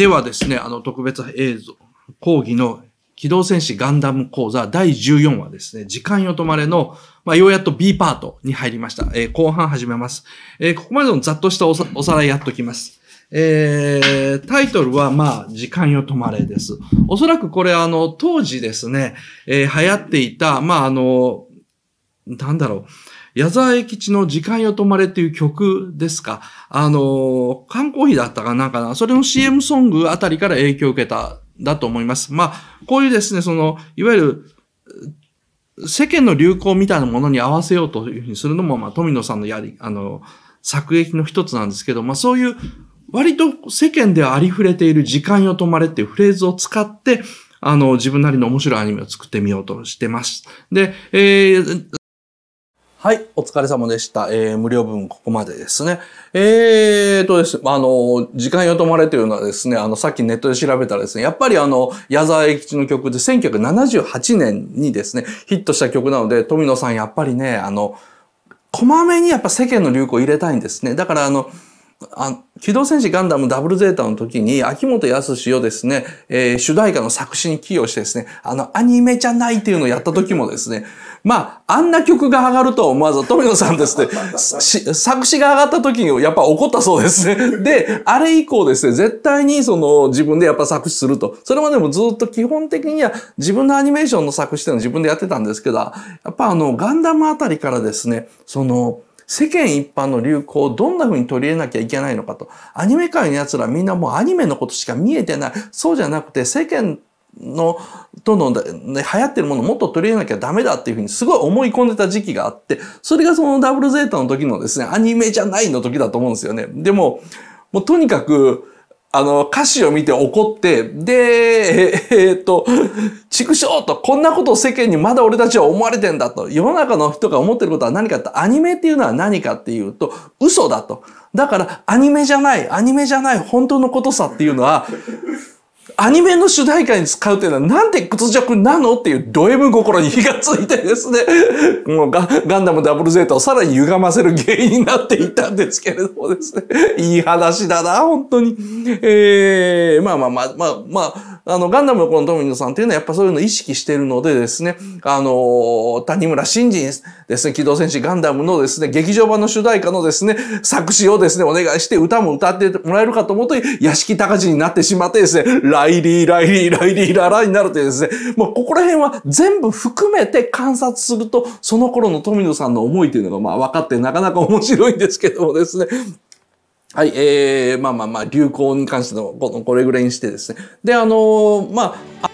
ではですね、あの特別映像、講義の機動戦士ガンダム講座第14話ですね、時間よ止まれの、まあ、ようやっと B パートに入りました。えー、後半始めます。えー、ここまでのざっとしたおさおさらいやっときます。えー、タイトルは、まあ、時間よ止まれです。おそらくこれ、あの、当時ですね、えー、流行っていた、まあ、あの、なんだろう、矢沢永吉の時間よ止まれっていう曲ですか。あの、缶コーヒーだったかなんかな。それの CM ソングあたりから影響を受けた、だと思います。まあ、こういうですね、その、いわゆる、世間の流行みたいなものに合わせようというふうにするのも、まあ、富野さんのやり、あの、作劇の一つなんですけど、まあ、そういう、割と世間ではありふれている時間よ止まれっていうフレーズを使って、あの、自分なりの面白いアニメを作ってみようとしてます。で、えー、はい、お疲れ様でした。えー、無料分ここまでですね。えーとですね、あの、時間よ止まれというのはですね、あの、さっきネットで調べたらですね、やっぱりあの、矢沢永吉の曲で1978年にですね、ヒットした曲なので、富野さんやっぱりね、あの、こまめにやっぱ世間の流行を入れたいんですね。だからあの、あ機動戦士ガンダムダブルゼータの時に、秋元康をですね、えー、主題歌の作詞に寄与してですね、あの、アニメじゃないっていうのをやった時もですね、まあ、あんな曲が上がるとは思わず、富野さんですね 作詞が上がった時にやっぱ怒ったそうですね。で、あれ以降ですね、絶対にその自分でやっぱ作詞すると。それまでもずっと基本的には自分のアニメーションの作詞っていうのを自分でやってたんですけど、やっぱあの、ガンダムあたりからですね、その、世間一般の流行をどんな風に取り入れなきゃいけないのかと。アニメ界の奴らみんなもうアニメのことしか見えてない。そうじゃなくて世間の、との、ね、流行ってるものをもっと取り入れなきゃダメだっていう風にすごい思い込んでた時期があって、それがそのダブルゼータの時のですね、アニメじゃないの時だと思うんですよね。でも、もうとにかく、あの、歌詞を見て怒って、で、えー、っと、畜生と、こんなことを世間にまだ俺たちは思われてんだと。世の中の人が思ってることは何かって、アニメっていうのは何かっていうと、嘘だと。だから、アニメじゃない、アニメじゃない、本当のことさっていうのは、アニメの主題歌に使うというのはなんで屈辱なのっていうド M 心に火がついてですね、もうガガンダムダブルゼータをさらに歪ませる原因になっていたんですけれどもですね、いい話だな、本当に。ええまあまあまあ、まあ、まあ、あの、ガンダムのこの富野さんっていうのはやっぱそういうのを意識してるのでですね、あの、谷村新人ですね、機動戦士ガンダムのですね、劇場版の主題歌のですね、作詞をですね、お願いして歌も歌ってもらえるかと思うと、屋敷隆になってしまってですね、ライリー、ライリー、ライリー、ララになるというですね、もうここら辺は全部含めて観察すると、その頃の富野さんの思いというのがまあ分かってなかなか面白いんですけどもですね、はい、えー、まあまあまあ、流行に関しての、ここれぐらいにしてですね。で、あのー、まあ、